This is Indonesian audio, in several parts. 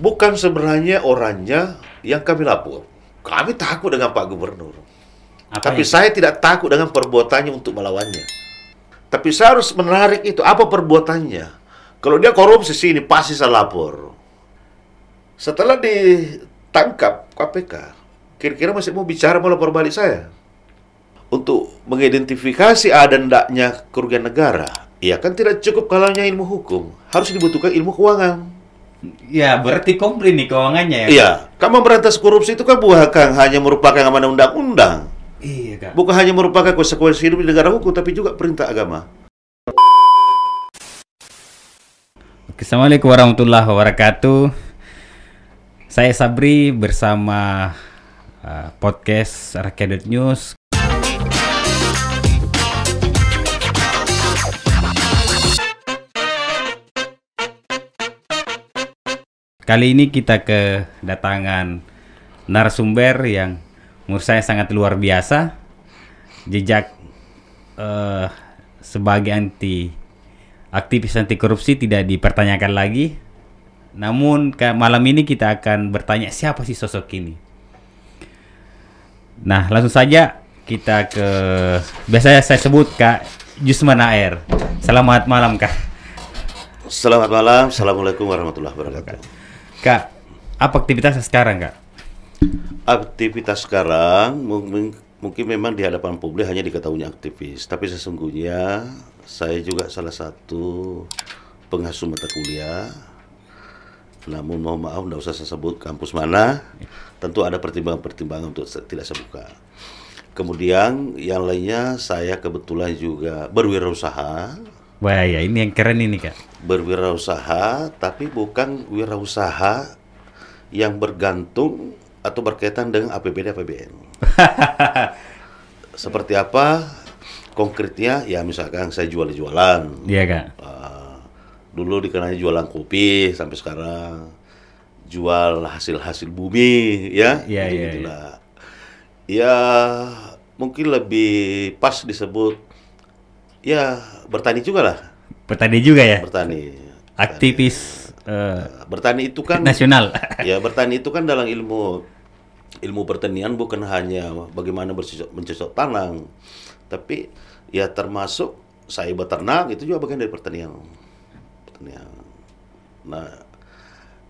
bukan sebenarnya orangnya yang kami lapor. Kami takut dengan Pak Gubernur. Apa Tapi ini? saya tidak takut dengan perbuatannya untuk melawannya. Tapi saya harus menarik itu. Apa perbuatannya? Kalau dia korupsi ini pasti saya lapor. Setelah ditangkap KPK, kira-kira masih mau bicara mau lapor balik saya. Untuk mengidentifikasi ada ndaknya kerugian negara, ya kan tidak cukup kalau ilmu hukum. Harus dibutuhkan ilmu keuangan. Ya, berarti komplain nih keuangannya ya. Iya. Kan memberantas korupsi itu kan kang hanya merupakan amanah undang-undang. Iya, Kak. Bukan hanya merupakan konsekuensi hidup di negara hukum, tapi juga perintah agama. Oke Assalamualaikum warahmatullahi wabarakatuh. Saya Sabri bersama uh, podcast Rakyat News Kali ini kita kedatangan narasumber yang menurut saya sangat luar biasa. Jejak uh, sebagai anti aktivis anti korupsi tidak dipertanyakan lagi. Namun malam ini kita akan bertanya siapa sih sosok ini. Nah, langsung saja kita ke biasanya saya sebut Kak Jusmana Air. Selamat malam, Kak. Selamat malam. Assalamualaikum warahmatullahi wabarakatuh. Kak, apa aktivitasnya sekarang, Kak? Aktivitas sekarang mungkin mungkin memang di hadapan publik hanya diketahui aktivis, tapi sesungguhnya saya juga salah satu pengasuh mata kuliah. Namun mohon maaf, tidak usah saya sebut kampus mana. Tentu ada pertimbangan-pertimbangan untuk tidak saya buka. Kemudian yang lainnya saya kebetulan juga berwirausaha Wah ya ini yang keren ini kak. Berwirausaha tapi bukan wirausaha yang bergantung atau berkaitan dengan APBD APBN. Seperti apa konkretnya? Ya misalkan saya jual-jualan. Iya kak. Uh, dulu dikenalnya jualan kopi sampai sekarang jual hasil-hasil bumi ya. Iya iya. Ya. ya mungkin lebih pas disebut Ya, bertani juga lah. Bertani juga ya? Bertani. Aktivis Bertani, eh, nah, bertani itu kan nasional. ya, bertani itu kan dalam ilmu ilmu pertanian bukan hanya bagaimana mencocok tanam, tapi ya termasuk saya beternak itu juga bagian dari pertanian. Pertanian. Nah,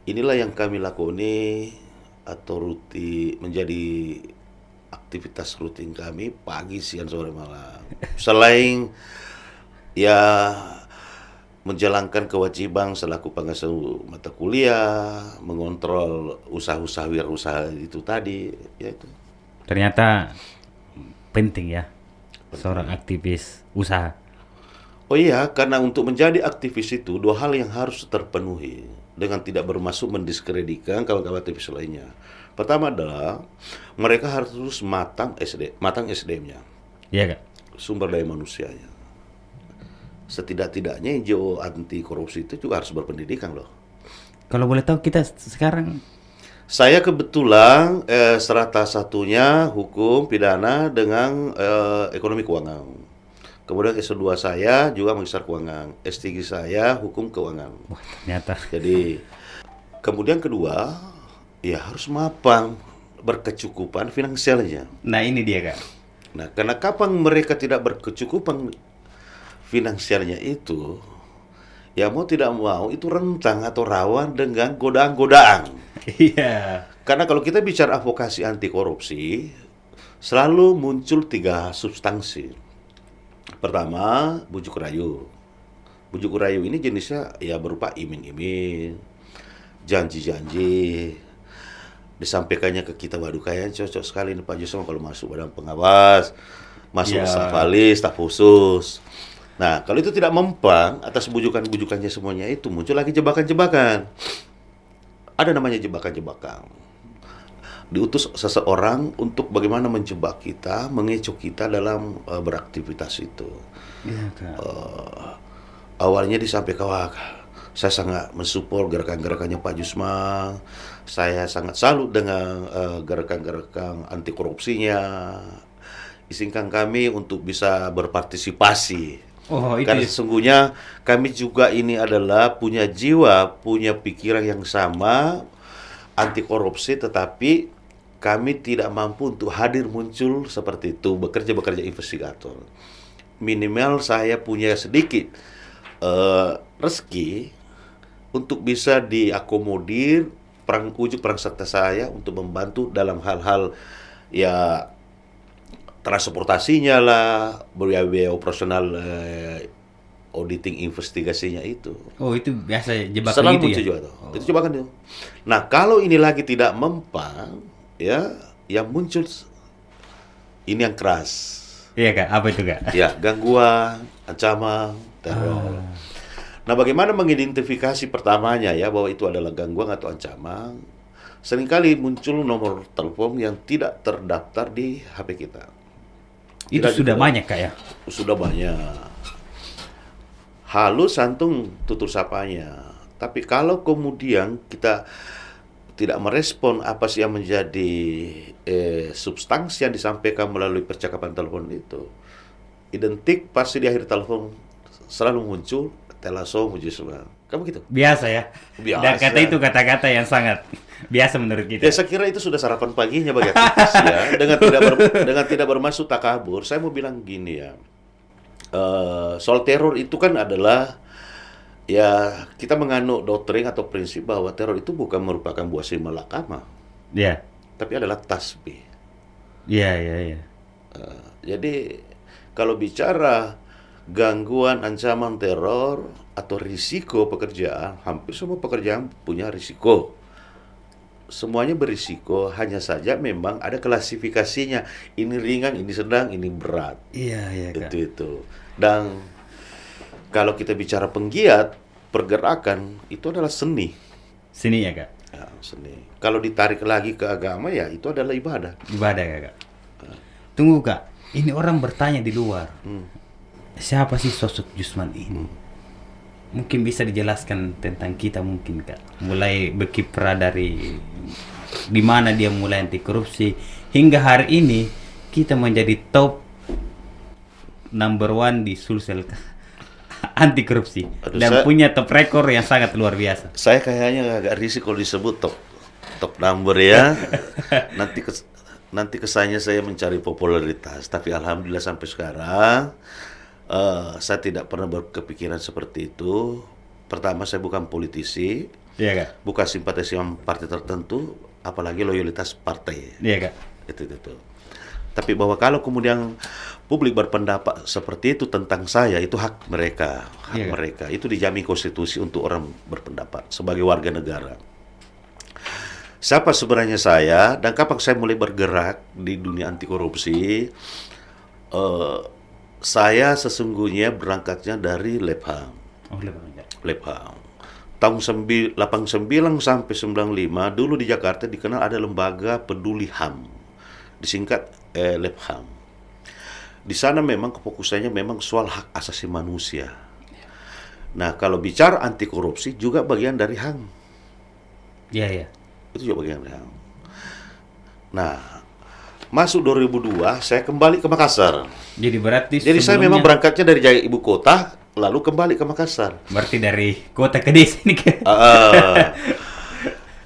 inilah yang kami lakoni atau rutin menjadi aktivitas rutin kami pagi, siang, sore, malam. Selain ya menjalankan kewajiban selaku pengasuh mata kuliah, mengontrol usaha-usaha wirausaha itu tadi, ya itu. Ternyata penting ya penting. seorang aktivis usaha. Oh iya, karena untuk menjadi aktivis itu dua hal yang harus terpenuhi dengan tidak bermaksud mendiskreditkan kalau kawan aktivis lainnya. Pertama adalah mereka harus terus matang SD, matang SDM-nya. Iya, Kak. Sumber daya manusianya. Setidak-tidaknya yang anti korupsi itu juga harus berpendidikan loh. Kalau boleh tahu kita sekarang saya kebetulan eh, serata satunya hukum pidana dengan eh, ekonomi keuangan. Kemudian S2 saya juga mengisar keuangan. S3 saya hukum keuangan. Wah, ternyata. Jadi kemudian kedua ya harus mapan berkecukupan finansialnya. Nah ini dia kak. Nah karena kapan mereka tidak berkecukupan finansialnya itu, ya mau tidak mau itu rentang atau rawan dengan godaan-godaan. Iya. yeah. Karena kalau kita bicara advokasi anti korupsi, selalu muncul tiga substansi. Pertama, bujuk rayu. Bujuk rayu ini jenisnya ya berupa iming-iming, janji-janji, disampaikannya ke kita waduh kayaknya cocok sekali nih Pak Joshua kalau masuk badan pengawas masuk yeah. staf ahli staf khusus nah kalau itu tidak mempan atas bujukan-bujukannya semuanya itu muncul lagi jebakan-jebakan ada namanya jebakan-jebakan diutus seseorang untuk bagaimana menjebak kita, mengecoh kita dalam uh, beraktivitas itu. yeah, iya, uh, awalnya disampaikan wah saya sangat mensupport gerakan-gerakannya Pak Jusman. Saya sangat salut dengan uh, gerakan-gerakan anti korupsinya. Izinkan kami untuk bisa berpartisipasi. Oh, itu Karena ya. sesungguhnya kami juga ini adalah punya jiwa, punya pikiran yang sama anti korupsi tetapi kami tidak mampu untuk hadir muncul seperti itu bekerja-bekerja investigator. Minimal saya punya sedikit uh, rezeki untuk bisa diakomodir perang ujuk perang serta saya untuk membantu dalam hal-hal ya transportasinya lah biaya-biaya operasional eh, auditing investigasinya itu. Oh itu biasa ya, jebakan Selalu itu ya? Juga itu. Oh. itu jebakan itu. Nah kalau ini lagi tidak mempan, ya yang muncul ini yang keras. Iya kan? apa itu kak? Ya gangguan, ancaman, teror. Oh. Nah, bagaimana mengidentifikasi pertamanya ya bahwa itu adalah gangguan atau ancaman? Seringkali muncul nomor telepon yang tidak terdaftar di HP kita. Itu tidak sudah banyak kak ya? Sudah banyak. Halus santung tutur sapanya. Tapi kalau kemudian kita tidak merespon apa sih yang menjadi eh, substansi yang disampaikan melalui percakapan telepon itu, identik pasti di akhir telepon selalu muncul telaso puji Kamu gitu? Biasa ya. Biasa. Dan kata itu kata-kata yang sangat biasa menurut kita. Ya saya kira itu sudah sarapan paginya bagi aktivis ya. Dengan tidak ber, dengan tidak bermaksud takabur, saya mau bilang gini ya. Uh, soal teror itu kan adalah ya kita menganut doktrin atau prinsip bahwa teror itu bukan merupakan buah malakama. Iya. Yeah. Tapi adalah tasbih. Iya, yeah, iya, yeah, iya. Yeah. Uh, jadi kalau bicara gangguan ancaman teror atau risiko pekerjaan, hampir semua pekerjaan punya risiko. Semuanya berisiko, hanya saja memang ada klasifikasinya. Ini ringan, ini sedang, ini berat. Iya, iya. Kak. Itu itu. Dan kalau kita bicara penggiat pergerakan itu adalah seni. Seni ya, Kak. Ya, seni. Kalau ditarik lagi ke agama ya itu adalah ibadah. Ibadah ya, Kak. Ya. Tunggu, Kak. Ini orang bertanya di luar. Hmm siapa sih sosok Jusman ini? Hmm. Mungkin bisa dijelaskan tentang kita mungkin kak. Mulai berkiprah dari di mana dia mulai anti korupsi hingga hari ini kita menjadi top number one di Sulsel anti korupsi Aduh, dan saya, punya top rekor yang sangat luar biasa. Saya kayaknya agak risiko kalau disebut top top number ya. nanti kes, nanti kesannya saya mencari popularitas, tapi alhamdulillah sampai sekarang uh, saya tidak pernah berkepikiran seperti itu. Pertama saya bukan politisi, iya, Kak. bukan simpatisan partai tertentu, apalagi loyalitas partai. Iya kak. Itu itu. itu. Tapi bahwa kalau kemudian publik berpendapat seperti itu tentang saya, itu hak mereka, hak iya, mereka. Itu dijamin konstitusi untuk orang berpendapat sebagai warga negara. Siapa sebenarnya saya dan kapan saya mulai bergerak di dunia anti korupsi? Uh, saya sesungguhnya berangkatnya dari Lepang. Oh, ya. Tahun 89 sampai 95 dulu di Jakarta dikenal ada lembaga peduli HAM. Disingkat eh, Lepham. Di sana memang kefokusannya memang soal hak asasi manusia. Ya. Nah, kalau bicara anti korupsi juga bagian dari HAM. Iya, iya. Itu juga bagian dari HAM. Nah, Masuk 2002, saya kembali ke Makassar. Jadi berarti Jadi saya memang berangkatnya dari Jaya ibu kota, lalu kembali ke Makassar. Berarti dari kota ke desa ini kan? Ah, ah.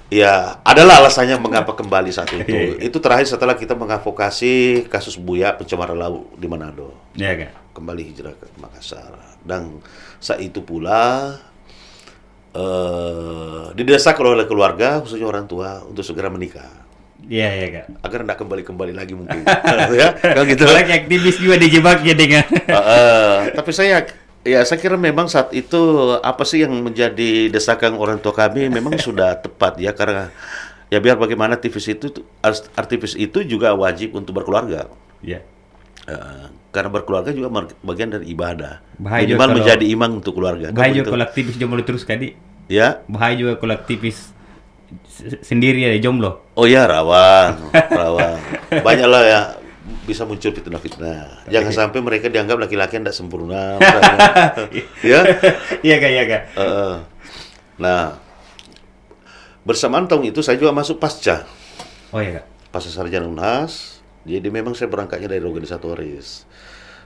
ya, adalah alasannya mengapa kembali saat itu. Iya, iya. itu terakhir setelah kita mengavokasi kasus Buya pencemaran laut di Manado. Iya kan? Kembali hijrah ke Makassar. Dan saat itu pula uh, didesak oleh keluarga, khususnya orang tua, untuk segera menikah. Iya iya kak. Agar tidak kembali kembali lagi mungkin. ya, kalau gitu. Kalau aktivis juga ya dengan. Ya. uh, uh, tapi saya Ya, saya kira memang saat itu apa sih yang menjadi desakan orang tua kami memang sudah tepat ya karena ya biar bagaimana aktivis itu aktivis itu juga wajib untuk berkeluarga. Yeah. Iya. Uh, karena berkeluarga juga bagian dari ibadah. Bahaya Minimal menjadi imam untuk keluarga. Bahaya juga gitu. kalau aktivis jomblo terus kadi. Ya. Bahaya juga kalau aktivis sendiri ya jomblo? Oh ya rawan, rawan. Banyak lah ya bisa muncul fitnah-fitnah. Jangan ya. sampai mereka dianggap laki-laki yang tidak sempurna. Ya? ya? Iya kak, iya kak. Uh, nah, bersamaan tahun itu saya juga masuk pasca. Oh iya kak. Pasca sarjana Unhas. Jadi memang saya berangkatnya dari organisatoris.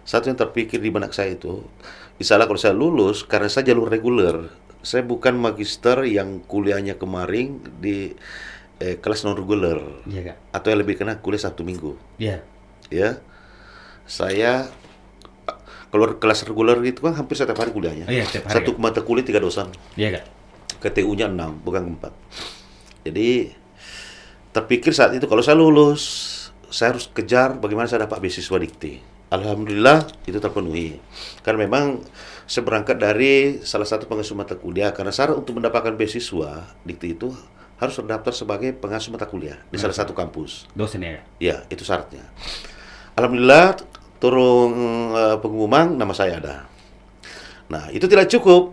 Satu yang terpikir di benak saya itu, misalnya kalau saya lulus, karena saya jalur reguler, saya bukan magister yang kuliahnya kemarin di eh, kelas non reguler ya, atau yang lebih kena kuliah satu minggu. Iya. Ya. Saya keluar kelas reguler itu kan hampir setiap hari kuliahnya. Oh, iya, setiap hari, Satu ya. mata kuliah tiga dosen. Iya, Kak. KTU-nya enam, bukan empat. Jadi terpikir saat itu kalau saya lulus saya harus kejar bagaimana saya dapat beasiswa dikti. Alhamdulillah itu terpenuhi. Karena memang Seberangkat dari salah satu pengasuh mata kuliah karena syarat untuk mendapatkan beasiswa dikti itu harus terdaftar sebagai pengasuh mata kuliah di salah satu kampus. Dosen ya? Ya, itu syaratnya. Alhamdulillah turun eh, pengumuman nama saya ada. Nah, itu tidak cukup.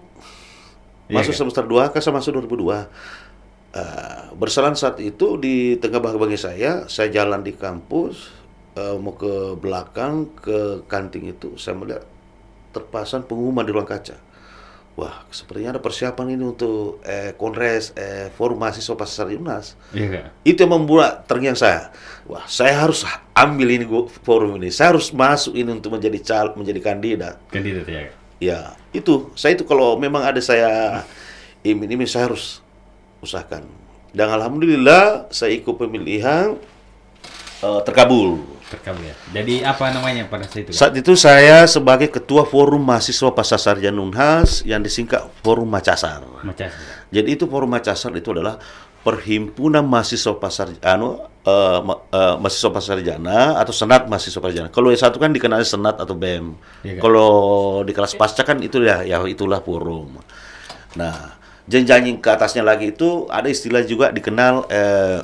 Iya, masuk iya. semester 2, kan saya masuk 2002. Uh, eh, berselang saat itu di tengah bahagia saya, saya jalan di kampus, uh, mau ke belakang, ke kantin itu, saya melihat terpasang pengumuman di ruang kaca. Wah, sepertinya ada persiapan ini untuk eh, konres eh, forum mahasiswa pasar Yunas. Yeah. Itu yang membuat terngiang saya. Wah, saya harus ambil ini forum ini. Saya harus masuk ini untuk menjadi cal menjadi kandidat. Kandidat ya. Ya, itu saya itu kalau memang ada saya imin ini saya harus usahakan. Dan alhamdulillah saya ikut pemilihan Eh, terkabul. Terkabul ya. Jadi apa namanya pada saat itu? Kan? Saat itu saya sebagai ketua forum mahasiswa Pasar Sarjana yang disingkat Forum Macasar. Macasar. Jadi itu Forum Macasar itu adalah perhimpunan mahasiswa pasar anu uh, uh, mahasiswa atau senat mahasiswa pasar jana Kalau yang satu kan dikenal senat atau BEM. Ya, kan? Kalau di kelas pasca kan itu ya ya itulah forum. Nah, jenjang ke atasnya lagi itu ada istilah juga dikenal eh,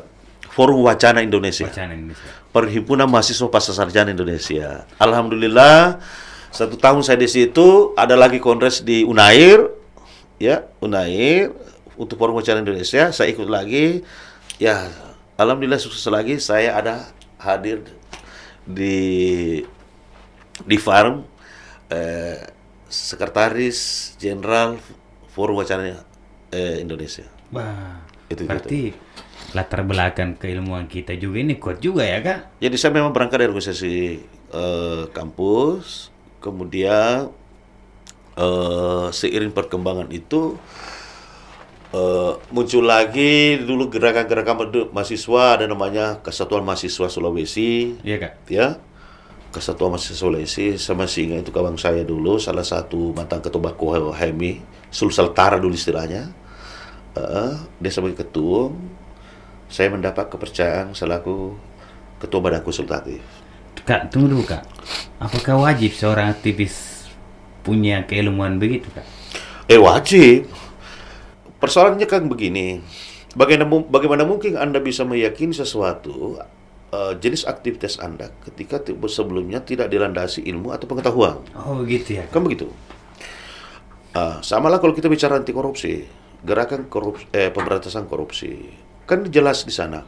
Forum Wacana Indonesia. Wacana Indonesia. Perhimpunan Mahasiswa sarjana Indonesia. Alhamdulillah satu tahun saya di situ ada lagi kongres di Unair ya Unair untuk Forum Wacana Indonesia saya ikut lagi ya alhamdulillah sukses lagi saya ada hadir di di farm eh, sekretaris jenderal Forum Wacana eh, Indonesia. Wah, itu berarti latar belakang keilmuan kita juga ini kuat juga ya kak? Jadi ya, saya memang berangkat dari organisasi uh, kampus, kemudian uh, seiring perkembangan itu uh, muncul lagi dulu gerakan-gerakan mahasiswa ada namanya Kesatuan Mahasiswa Sulawesi. Iya kak. Ya. Kesatuan Mahasiswa Sulawesi sama singa itu kawan saya dulu salah satu mantan ketua Kohemi Sulseltara dulu istilahnya. Uh, dia sebagai ketua saya mendapat kepercayaan selaku ketua badan konsultatif. Kak, tunggu dulu kak. Apakah wajib seorang aktivis punya keilmuan begitu kak? Eh wajib. Persoalannya kan begini. Bagaimana, bagaimana mungkin Anda bisa meyakini sesuatu uh, jenis aktivitas Anda ketika sebelumnya tidak dilandasi ilmu atau pengetahuan? Oh begitu ya. Kan begitu. Uh, eh, samalah kalau kita bicara anti korupsi, gerakan korupsi, eh, pemberantasan korupsi Kan jelas di sana.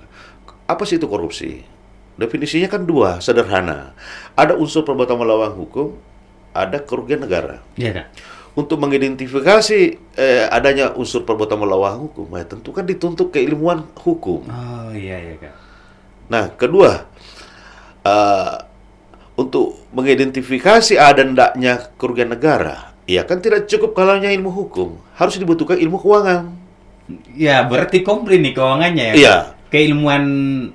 Apa sih itu korupsi? Definisinya kan dua, sederhana. Ada unsur perbuatan melawan hukum, ada kerugian negara. ya, kan? Untuk mengidentifikasi eh, adanya unsur perbuatan melawan hukum, ya tentu kan dituntut keilmuan hukum. Oh iya iya kan Nah kedua, uh, untuk mengidentifikasi ada ndaknya kerugian negara, ya kan tidak cukup kalau ilmu hukum, harus dibutuhkan ilmu keuangan. Ya berarti komplit nih keuangannya ya. Iya. Keilmuan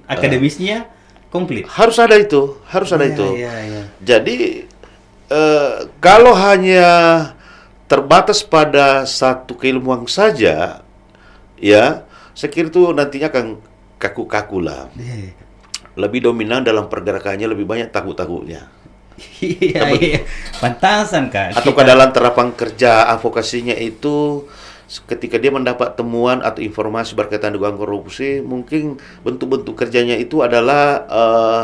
eh. akademisnya uh, komplit. Harus ada itu, harus ada ya, itu. Ya, ya. Jadi uh, kalau hanya terbatas pada satu keilmuan saja, ya saya itu nantinya akan kaku-kaku lah. Iya, iya. Lebih dominan dalam pergerakannya, lebih banyak takut-takutnya. Iya, iya. Pantasan, kan Atau ke dalam terapan kerja avokasinya itu ketika dia mendapat temuan atau informasi berkaitan dugaan korupsi, mungkin bentuk-bentuk kerjanya itu adalah uh,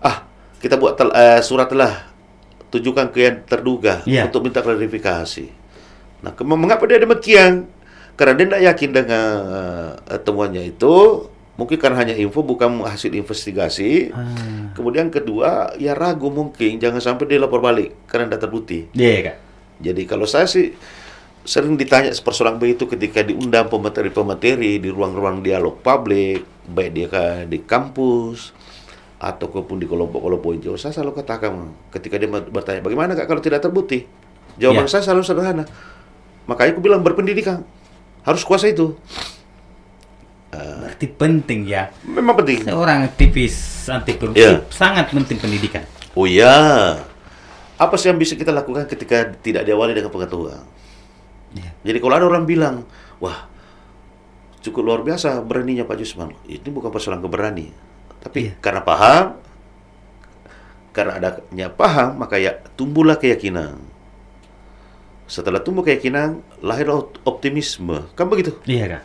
ah kita buat tel, uh, surat lah tunjukkan ke yang terduga yeah. untuk minta klarifikasi. Nah, mengapa dia demikian? Karena dia tidak yakin dengan uh, temuannya itu, mungkin karena hanya info bukan hasil investigasi. Hmm. Kemudian kedua, ya ragu mungkin jangan sampai dia lapor balik karena tidak terbukti. Iya, yeah, Kak. Jadi kalau saya sih sering ditanya persoalan begitu ketika diundang pemateri-pemateri di ruang-ruang dialog publik, baik dia ke, di kampus ataupun di kelompok-kelompok hijau. Saya selalu katakan ketika dia bertanya, "Bagaimana Kak kalau tidak terbukti?" Jawaban ya. saya selalu sederhana. Makanya aku bilang berpendidikan. Harus kuasa itu. Eh, Berarti penting ya. Memang penting. Seorang tipis anti korupsi ya. sangat penting pendidikan. Oh iya. Apa sih yang bisa kita lakukan ketika tidak diawali dengan pengetahuan? Yeah. Jadi kalau ada orang bilang, wah cukup luar biasa beraninya Pak Jusman. Ini bukan persoalan keberani, tapi yeah. karena paham, karena adanya paham maka ya tumbuhlah keyakinan. Setelah tumbuh keyakinan, lahir optimisme. Kan begitu? Iya, Kak.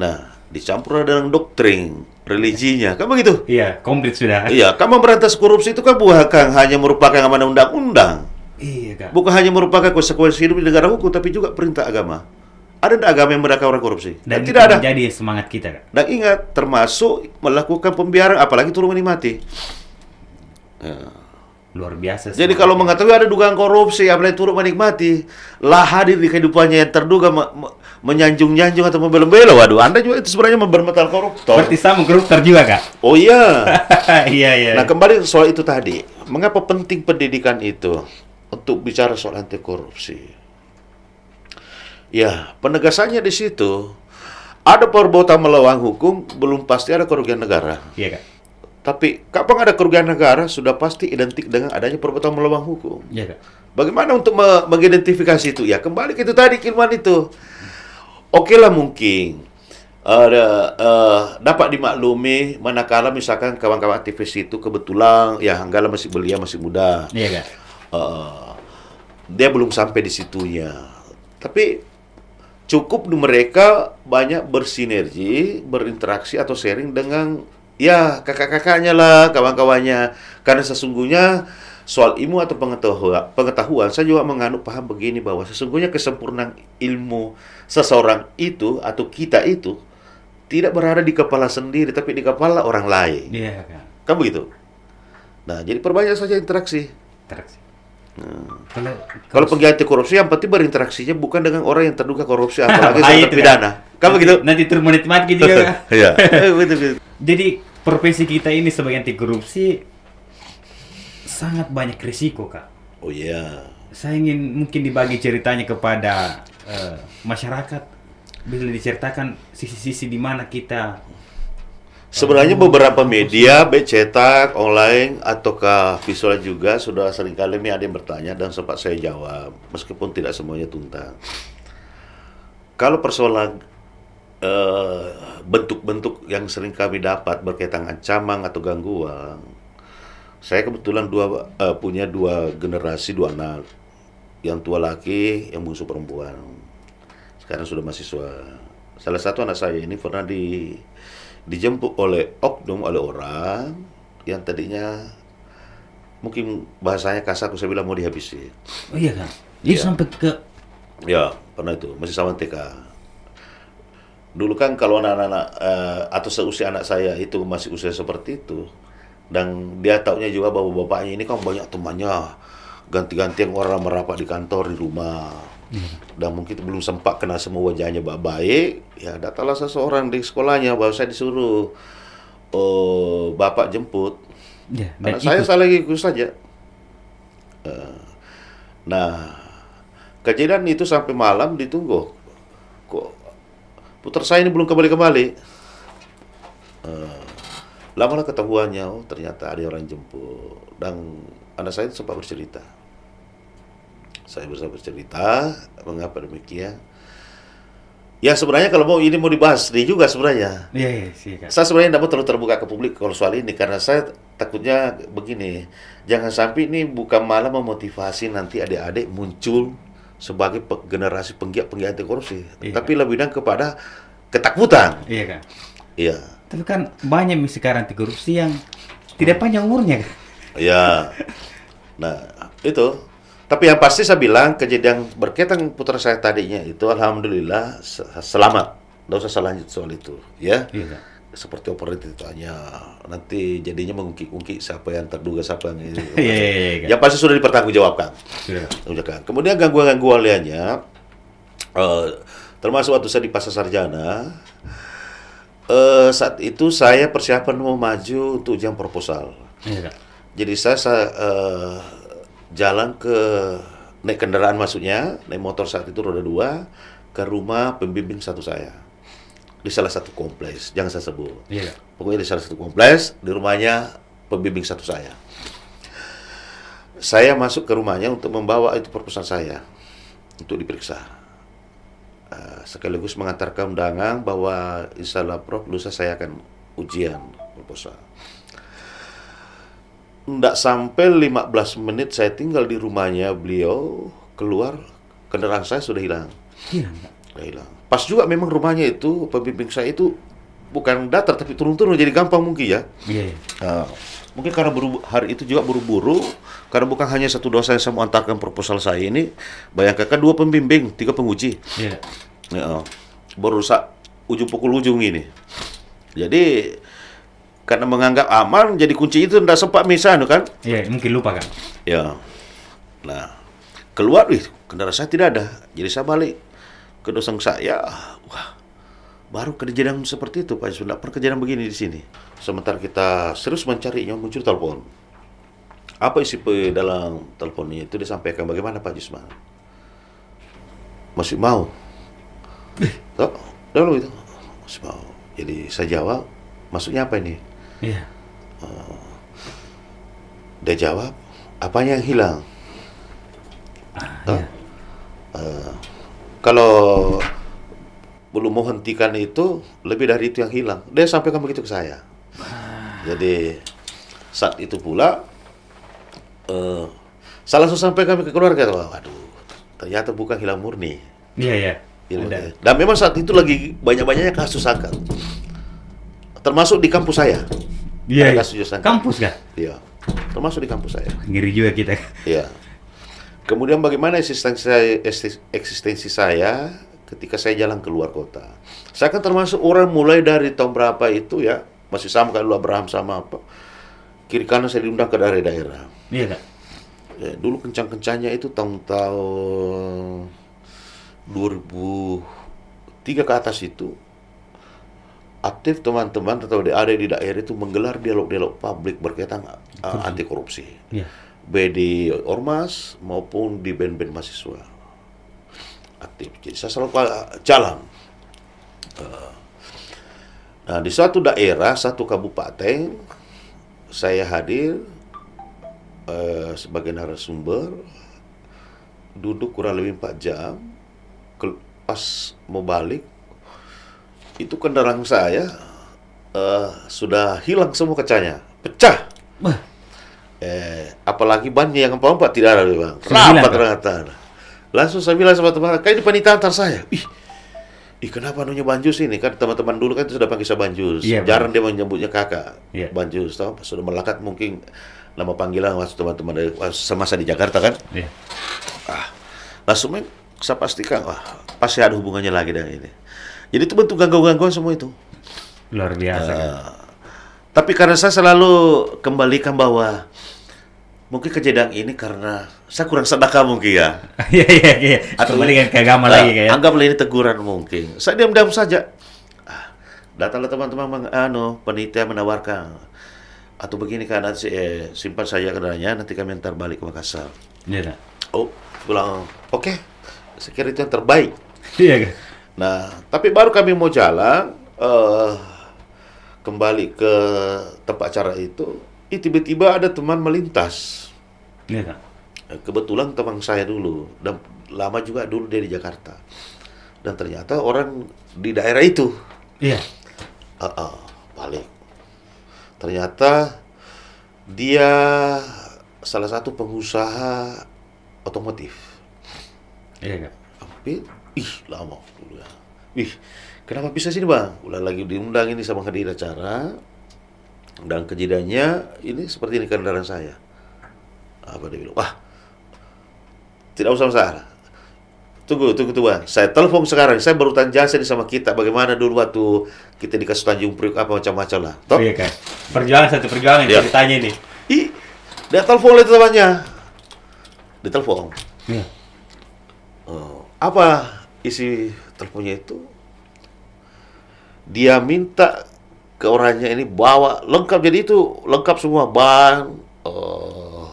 Nah, dicampur dengan doktrin religinya. Kan begitu? Iya, komplit sudah. Iya, Kamu memberantas korupsi itu kan bukan hanya merupakan amanah undang-undang. Iya, Kak. Bukan hanya merupakan konsekuensi hidup di negara hukum, tapi juga perintah agama. Ada tidak agama yang mendakwa orang korupsi? Dan, dan tidak ada. Jadi semangat kita, Kak. Dan ingat, termasuk melakukan pembiaran, apalagi turun menikmati. Ya. Luar biasa. Jadi kalau ya. mengetahui ada dugaan korupsi, apalagi turun menikmati, lah hadir di kehidupannya yang terduga me me menyanjung-nyanjung atau membelo-belo. Waduh, Anda juga itu sebenarnya bermetal koruptor. Berarti sama koruptor juga, Kak? Oh iya. iya, iya. Nah, kembali soal itu tadi. Mengapa penting pendidikan itu? untuk bicara soal anti korupsi. Ya, penegasannya di situ ada perbuatan melawan hukum belum pasti ada kerugian negara. Iya, kan? Tapi kapan ada kerugian negara sudah pasti identik dengan adanya perbuatan melawan hukum. Iya, kan? Bagaimana untuk me mengidentifikasi itu? Ya, kembali ke itu tadi kiriman itu. Oke okay lah mungkin uh, uh, dapat dimaklumi manakala misalkan kawan-kawan aktivis itu kebetulan ya Hanggala masih belia masih muda. Iya, kan? uh, dia belum sampai di situnya tapi cukup mereka banyak bersinergi berinteraksi atau sharing dengan ya kakak-kakaknya lah kawan-kawannya karena sesungguhnya soal ilmu atau pengetahuan pengetahuan saya juga menganut paham begini bahwa sesungguhnya kesempurnaan ilmu seseorang itu atau kita itu tidak berada di kepala sendiri tapi di kepala orang lain. Iya. Yeah. Kamu begitu. Nah, jadi perbanyak saja interaksi. Interaksi. Nah. kalau penggiat korupsi yang penting berinteraksinya bukan dengan orang yang terduga korupsi apalagi nah, terpidana. Kan? Kamu gitu? Nanti termonet gitu ya. Iya. Eh, Jadi profesi kita ini sebagai anti korupsi sangat banyak risiko, Kak. Oh iya. Yeah. Saya ingin mungkin dibagi ceritanya kepada uh, masyarakat bisa diceritakan sisi-sisi di mana kita Sebenarnya beberapa media, baik cetak, online, ataukah visual juga sudah seringkali ada yang bertanya dan sempat saya jawab, meskipun tidak semuanya tuntas. Kalau persoalan eh, bentuk-bentuk uh, yang sering kami dapat berkaitan ancaman atau gangguan, saya kebetulan dua uh, punya dua generasi dua anak, yang tua laki, yang bungsu perempuan. Sekarang sudah mahasiswa. Salah satu anak saya ini pernah di dijemput oleh oknum oleh orang yang tadinya mungkin bahasanya kasar aku saya bilang mau dihabisi. Oh iya kan? Dia ya. sampai ke Ya, pernah itu. Masih sama TK. Dulu kan kalau anak-anak uh, atau seusia anak saya itu masih usia seperti itu dan dia taunya juga bahwa bapaknya ini kan banyak temannya ganti-ganti yang orang merapat di kantor di rumah hmm. dan mungkin belum sempat kena semua wajahnya baik-baik ya datanglah seseorang di sekolahnya bahwa saya disuruh oh, bapak jemput yeah, anak saya salah ikut saja eh, nah kejadian itu sampai malam ditunggu kok putar saya ini belum kembali kembali uh, lamalah ketahuannya oh ternyata ada orang jemput dan anak saya itu sempat bercerita saya bisa bercerita mengapa demikian. Ya sebenarnya kalau mau ini mau dibahas ini juga sebenarnya. Iya iya Saya sebenarnya tidak mau terlalu terbuka ke publik kalau soal ini karena saya takutnya begini, jangan sampai ini bukan malah memotivasi nanti adik-adik muncul sebagai pe generasi penggiat-penggiat anti korupsi, iya, tapi lebih dan kepada ketakutan. Iya kan. Iya. Tapi kan banyak misi anti korupsi yang tidak panjang umurnya kan. Iya. Nah, itu tapi yang pasti saya bilang kejadian berkaitan putra saya tadinya itu alhamdulillah selamat. Tidak usah salah lanjut soal itu, ya. Iya. Seperti operasi tanya nanti jadinya mengungkit-ungkit siapa yang terduga siapa yang ini. Iya, iya, iya. Yang pasti sudah dipertanggungjawabkan. Sudah. kan. Kemudian gangguan-gangguan lainnya uh, termasuk waktu saya di pasar sarjana uh, saat itu saya persiapan mau maju untuk ujian proposal. Iya. Jadi saya, saya uh, jalan ke naik kendaraan maksudnya naik motor saat itu roda dua ke rumah pembimbing satu saya di salah satu kompleks jangan saya sebut yeah. pokoknya di salah satu kompleks di rumahnya pembimbing satu saya saya masuk ke rumahnya untuk membawa itu perpustakaan saya untuk diperiksa eh, sekaligus mengantarkan undangan bahwa insya Allah Prof lusa saya akan ujian proposal tidak sampai 15 menit saya tinggal di rumahnya beliau keluar kendaraan saya sudah hilang. Hilang. Sudah hilang. Pas juga memang rumahnya itu pembimbing saya itu bukan datar tapi turun-turun jadi gampang mungkin ya. Iya. Uh, mungkin karena buru, hari itu juga buru-buru karena bukan hanya satu dosa yang saya mau antarkan proposal saya ini bayangkan kan dua pembimbing tiga penguji. Iya. Yeah. Uh, rusak ujung pukul ujung ini. Jadi karena menganggap amal menjadi kunci itu tidak sempat misah anu kan Iya, mungkin lupa kan ya nah keluar wih kendaraan saya tidak ada jadi saya balik ke dosen saya wah baru kejadian seperti itu Pak sudah pernah kejadian begini di sini sementara kita serius mencarinya muncul telepon apa isi dalam teleponnya itu disampaikan bagaimana Pak Jusman masih mau Tuh, eh. Tuh, dulu itu masih mau jadi saya jawab maksudnya apa ini Iya. Uh, Dia jawab, apa yang hilang? Ah, Uh, kalau belum mau hentikan itu, lebih dari itu yang hilang. Dia sampaikan begitu ke saya. Ah. Jadi saat itu pula, uh, eh, saya langsung sampaikan ke keluarga, waduh, ternyata bukan hilang murni. Iya, iya. Ya, dan memang saat itu lagi banyak-banyaknya kasus akal termasuk di kampus saya. Iya. Yeah, Kampus kan? Iya. Termasuk di kampus saya. Ngiri juga kita. Iya. Kemudian bagaimana eksistensi saya, eksistensi saya ketika saya jalan keluar kota. Saya kan termasuk orang mulai dari tahun berapa itu ya masih sama kayak lu Abraham sama apa kiri kanan saya diundang ke daerah-daerah. Iya kak. Ya, dulu kencang-kencangnya itu tahun-tahun 2003 ke atas itu aktif teman-teman atau di area di daerah itu menggelar dialog-dialog publik berkaitan uh, anti korupsi. Ya. Baik di ormas maupun di band-band mahasiswa. Aktif. Jadi saya selalu jalan. Uh, nah, di satu daerah, satu kabupaten saya hadir uh, sebagai narasumber duduk kurang lebih empat jam pas mau balik itu kendaraan saya uh, sudah hilang semua kacanya, pecah. Bah. Eh, apalagi bannya yang empat-empat tidak ada, bang. kenapa ternyata. Langsung saya bilang sama teman, kayak di panitia antar saya. Ih, Ih kenapa nunya Banjus ini kan teman-teman dulu kan sudah panggil saya Banjus. Yeah, Jarang dia menyebutnya kakak. Yeah. Banjus tau sudah melekat mungkin nama panggilan waktu teman-teman dari semasa di Jakarta kan. Yeah. Ah, langsung main, saya pastikan wah pasti ada hubungannya lagi dengan ini. Jadi itu bentuk gangguan-gangguan semua itu. Luar biasa. Uh, kan? Tapi karena saya selalu kembalikan bahwa mungkin kejadian ini karena saya kurang sedekah mungkin ya. Iya iya iya. Atau kembali ke agama uh, eh, lagi kayak. Anggaplah ini teguran mungkin. Saya diam-diam saja. Ah, datanglah teman-teman anu penitia menawarkan atau begini kan nanti eh, simpan saja kendalanya. nanti kami yang balik ke Makassar. Iya. Oh, pulang. Oke. Okay. Saya kira itu yang terbaik. Iya. Nah, tapi baru kami mau jalan uh, kembali ke tempat acara itu, tiba-tiba ada teman melintas. Iya, Kak. Eh, kebetulan teman saya dulu dan lama juga dulu dia di Jakarta. Dan ternyata orang di daerah itu. Iya. Uh, uh, balik. Ternyata dia salah satu pengusaha otomotif. Iya, Kak. Hampir ih lama dulu ya ih kenapa bisa sih bang ulang lagi diundang ini sama hadir acara dan kejadiannya ini seperti ini kendaraan saya apa dia bilang wah tidak usah masalah tunggu tunggu tunggu. saya telepon sekarang saya baru tanya jasa sama kita bagaimana dulu waktu kita dikasih Tanjung Priok apa macam-macam lah Top? Oh, iya kan perjuangan satu perjuangan ya. Iya. ditanya ini ih dia telepon oleh temannya ditelepon hmm. Iya. oh, apa isi teleponnya itu dia minta ke orangnya ini bawa lengkap jadi itu lengkap semua ban oh,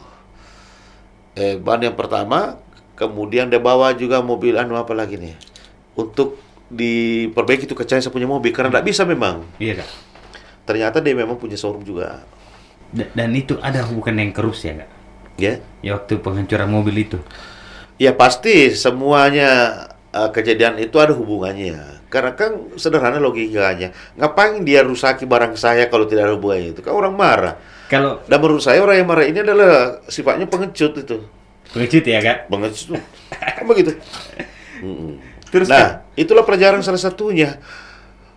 eh ban yang pertama kemudian dia bawa juga mobil anu apa lagi nih untuk diperbaiki itu kacanya saya punya mobil karena tidak bisa memang iya kak ternyata dia memang punya showroom juga D dan itu ada bukan yang kerus ya kak ya yeah. ya waktu penghancuran mobil itu ya pasti semuanya uh, kejadian itu ada hubungannya. Karena kan sederhana logikanya, ngapain dia rusaki barang saya kalau tidak ada hubungannya itu? Kan orang marah. Kalau dan menurut saya orang yang marah ini adalah sifatnya pengecut itu. Pengecut ya kak? Pengecut, kan begitu. Terus nah, itulah pelajaran salah satunya.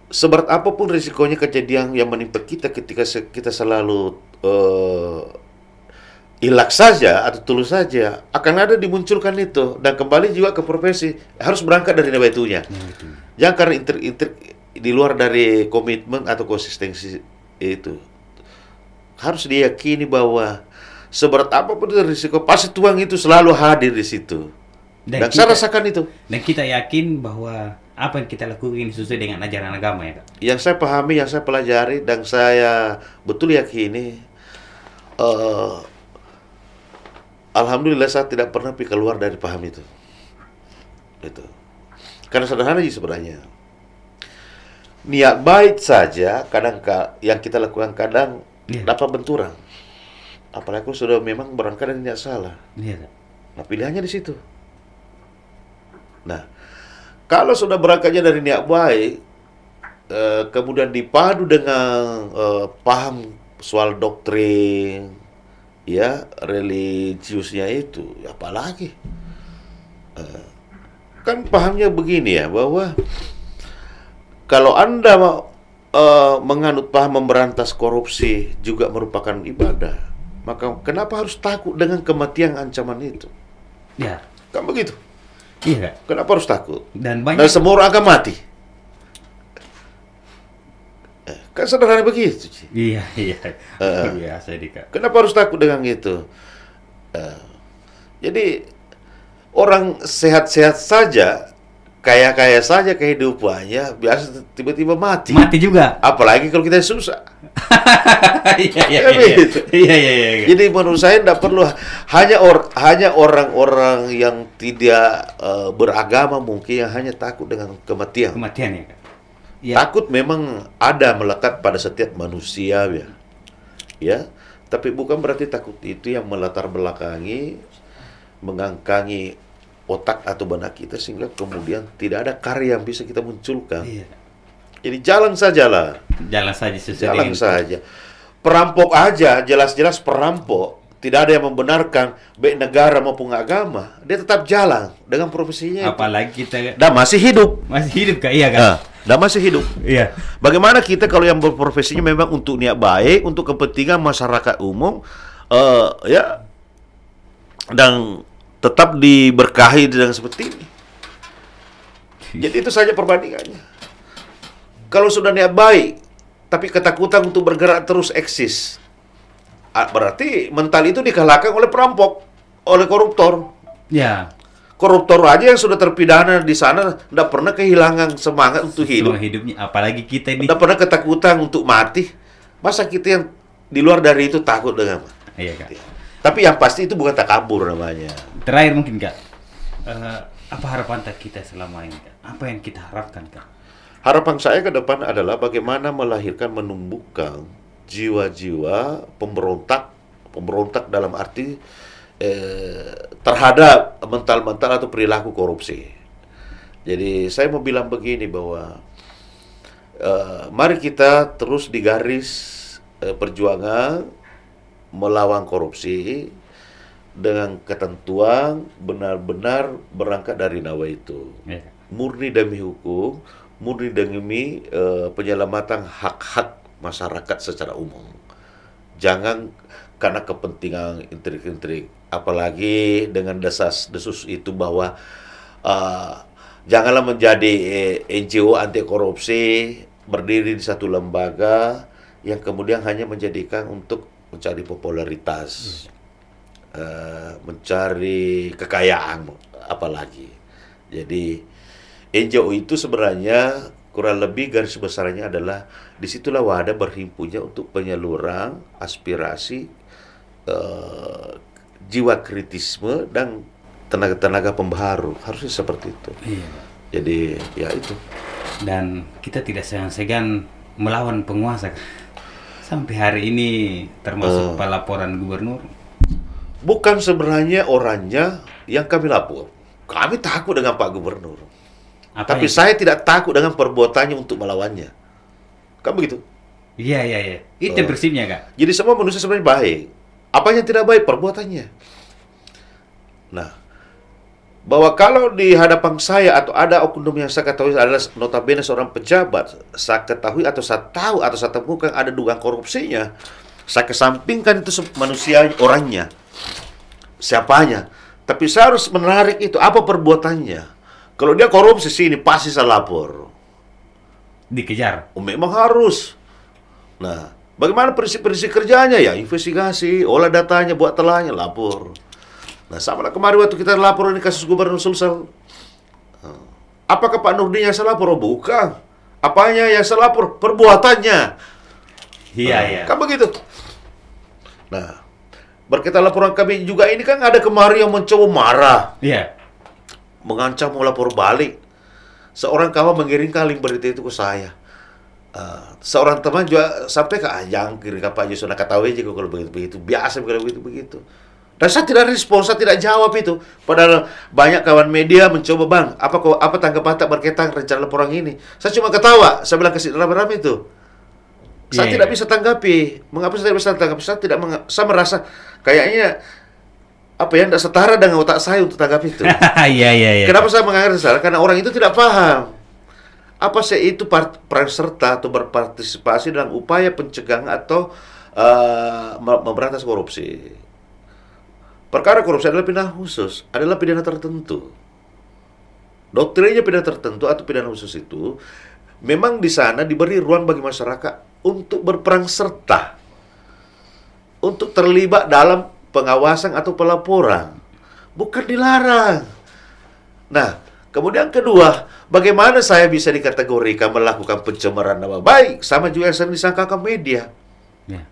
Seberat apapun risikonya kejadian yang menimpa kita ketika kita selalu uh, ilak saja atau tulus saja akan ada dimunculkan itu dan kembali juga ke profesi harus berangkat dari nilai itunya. hmm. Nah, Jangan karena inter, inter di luar dari komitmen atau konsistensi itu harus diyakini bahwa seberat apapun risiko pasti tuang itu selalu hadir di situ. Dan, dan kita, saya rasakan itu. Dan kita yakin bahwa apa yang kita lakukan ini sesuai dengan ajaran agama ya, Kak. Yang saya pahami, yang saya pelajari dan saya betul yakini uh, Alhamdulillah saya tidak pernah keluar dari paham itu. Itu. Karena sederhana sih sebenarnya. Niat baik saja kadang yang kita lakukan kadang yeah. dapat benturan. Apalagi kalau sudah memang berangkat dari niat salah. Yeah. Nah pilihannya di situ. Nah kalau sudah berangkatnya dari niat baik, eh, kemudian dipadu dengan eh, paham soal doktrin, ya religiusnya itu apalagi uh, kan pahamnya begini ya bahwa kalau anda uh, menganut paham memberantas korupsi juga merupakan ibadah maka kenapa harus takut dengan kematian ancaman itu ya kan begitu iya kenapa harus takut dan banyak dan semua orang akan mati Kan sederhana begitu. Ci. Iya, iya. Uh, iya, saya Dika. Kenapa harus takut dengan itu? Uh, eh, jadi orang sehat-sehat saja, kaya-kaya saja kehidupannya, biasa tiba-tiba mati. Mati juga. Apalagi kalau kita susah. Iya, iya, kan iya, iya, iya, iya, Jadi menurut saya tidak perlu hanya or, hanya orang-orang yang tidak uh, beragama mungkin yang hanya takut dengan kematian. Kematian ya. Ya. Takut memang ada melekat pada setiap manusia ya. Ya, tapi bukan berarti takut itu yang melatar belakangi mengangkangi otak atau benak kita sehingga kemudian tidak ada karya yang bisa kita munculkan. Iya. Jadi jalan saja lah. Jalan saja sesuai Jalan saja. Perampok aja jelas-jelas perampok tidak ada yang membenarkan baik negara maupun agama dia tetap jalan dengan profesinya apalagi kita dan masih hidup masih hidup kak iya kan uh. Dan masih hidup. Iya. Bagaimana kita kalau yang berprofesinya memang untuk niat baik, untuk kepentingan masyarakat umum, uh, ya, dan tetap diberkahi dengan seperti ini. Jadi itu saja perbandingannya. Kalau sudah niat baik, tapi ketakutan untuk bergerak terus eksis, ah, berarti mental itu dikalahkan oleh perampok, oleh koruptor. Ya koruptor aja yang sudah terpidana di sana tidak pernah kehilangan semangat untuk hidup. hidupnya, apalagi kita ini. Tidak pernah ketakutan untuk mati. Masa kita yang di luar dari itu takut dengan apa? Iya kak. Iya. Tapi yang pasti itu bukan takabur namanya. Terakhir mungkin kak, uh, apa harapan kita selama ini kak? Apa yang kita harapkan kak? Harapan saya ke depan adalah bagaimana melahirkan, menumbuhkan jiwa-jiwa pemberontak, pemberontak dalam arti eh, terhadap mental-mental atau perilaku korupsi. Jadi saya mau bilang begini bahwa eh, mari kita terus digaris eh, perjuangan melawan korupsi dengan ketentuan benar-benar berangkat dari nawa itu. Ya. Murni demi hukum, murni demi eh, penyelamatan hak-hak masyarakat secara umum. Jangan karena kepentingan intrik-intrik apalagi dengan desas desus itu bahwa uh, janganlah menjadi eh, NGO anti korupsi berdiri di satu lembaga yang kemudian hanya menjadikan untuk mencari popularitas, hmm. uh, mencari kekayaan, apalagi. Jadi NGO itu sebenarnya kurang lebih garis besarnya adalah disitulah wadah berhimpunnya untuk penyaluran aspirasi eh, jiwa kritisme dan tenaga-tenaga pembaharu harusnya seperti itu. Iya. Jadi ya itu. Dan kita tidak segan-segan melawan penguasa sampai hari ini termasuk uh, eh. laporan gubernur. Bukan sebenarnya orangnya yang kami lapor. Kami takut dengan Pak Gubernur. Apa Tapi yang... saya tidak takut dengan perbuatannya untuk melawannya. Kan begitu? Iya, iya, iya. Itu uh, prinsipnya, Kak. Jadi semua manusia sebenarnya baik apa yang tidak baik? Perbuatannya. Nah, bahwa kalau di hadapan saya atau ada oknum yang saya ketahui adalah notabene seorang pejabat, saya ketahui atau saya tahu atau saya temukan ada dugaan korupsinya, saya kesampingkan itu manusia orangnya, siapanya. Tapi saya harus menarik itu, apa perbuatannya? Kalau dia korupsi ini pasti saya lapor. Dikejar? Oh, memang harus. Nah, Bagaimana prinsip-prinsip kerjanya ya? Investigasi, olah datanya, buat telahnya, lapor. Nah, sama lah kemarin waktu kita lapor ini kasus Gubernur Sulsel. Eh, apakah Pak Nurdin yang saya lapor? Oh, bukan. Apanya yang saya lapor? Perbuatannya. Iya, nah, iya. Kan begitu. Nah, berkaitan laporan kami juga ini kan ada kemarin yang mencoba marah. Iya. Mengancam mau lapor balik. Seorang kawan mengirimkan link berita itu ke saya. Eh, seorang teman juga sampai ke ajang kiri kapal aja sudah kata aja kalau begitu begitu biasa kalau begitu begitu dan saya tidak respon saya tidak jawab itu padahal banyak kawan media mencoba bang apa kok apa tanggapan tak berkaitan rencana laporan ini saya cuma ketawa saya bilang ke si Ram itu saya yeah. tidak iya. bisa tanggapi mengapa saya tidak bisa tanggapi saya tidak meng saya merasa kayaknya apa yang tidak setara dengan otak saya untuk tanggapi itu iya iya iya kenapa saya menganggap salah karena orang itu tidak paham apa sih itu serta atau berpartisipasi dalam upaya pencegahan atau uh, memberantas korupsi? Perkara korupsi adalah pidana khusus, adalah pidana tertentu. Doktrinnya pidana tertentu atau pidana khusus itu memang di sana diberi ruang bagi masyarakat untuk berperang serta untuk terlibat dalam pengawasan atau pelaporan bukan dilarang. Nah, Kemudian kedua, bagaimana saya bisa dikategorikan melakukan pencemaran nama baik sama juga yang sering disangkakan media? Ya.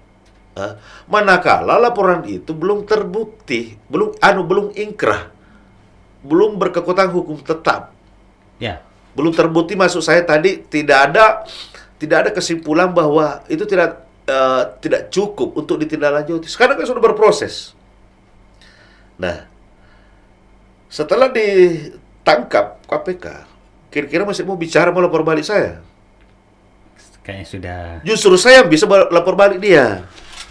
Uh, manakala laporan itu belum terbukti, belum anu belum inkrah, belum berkekuatan hukum tetap. Ya. Belum terbukti Masuk saya tadi tidak ada tidak ada kesimpulan bahwa itu tidak uh, tidak cukup untuk ditindaklanjuti. Sekarang kan sudah berproses. Nah, setelah di tangkap KPK, kira-kira masih mau bicara mau lapor balik saya? Kayaknya sudah. Justru saya bisa lapor balik dia.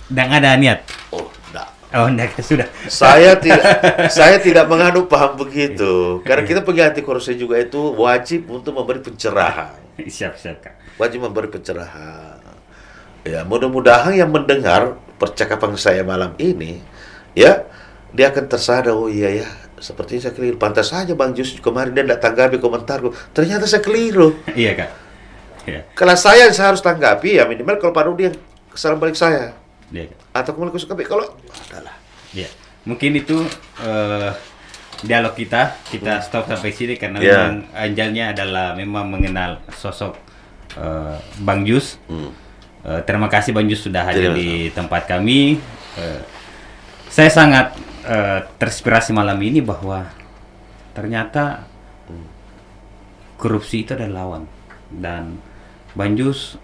Dan ada niat. Oh, tidak. Oh, enggak, sudah. Saya tidak saya tidak mengadu paham begitu. Iya. Karena kita pengganti korupsi juga itu wajib untuk memberi pencerahan. siap, siap, Kak. Wajib memberi pencerahan. Ya, mudah-mudahan yang mendengar percakapan saya malam ini ya dia akan tersadar oh iya ya sepertinya saya keliru. Pantas saja Bang Jus kemarin dia tidak tanggapi komentarku. Ternyata saya keliru. iya, Kak. Yeah. Kalau saya, saya harus tanggapi ya minimal kalau Pak Rudi yang kesalahan balik saya. Yeah. Atau kemudian suka kalau adalah. Iya. Mungkin itu uh, dialog kita kita hmm. stop sampai sini karena yeah. memang anjalnya adalah memang mengenal sosok uh, Bang Jus. Hmm. Uh, terima kasih Bang Jus sudah hadir di tempat kami. Uh, saya sangat uh, terinspirasi malam ini bahwa ternyata korupsi itu adalah lawan dan Banjus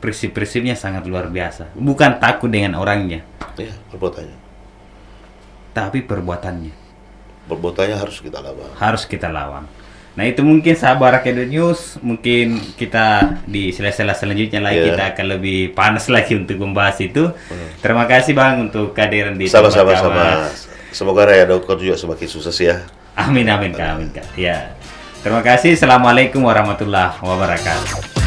prinsip-prinsipnya sangat luar biasa. Bukan takut dengan orangnya. Iya, perbuatannya. Tapi perbuatannya. Perbuatannya harus kita lawan. Harus kita lawan. Nah itu mungkin sahabat Rakyat News Mungkin kita di sela-sela selanjutnya lagi yeah. Kita akan lebih panas lagi untuk membahas itu iya. Terima kasih Bang untuk kehadiran di Sama-sama Semoga Raya Dokter juga semakin sukses ya. Amin amin kak, amin kak. Ya. Terima kasih. Assalamualaikum warahmatullahi wabarakatuh.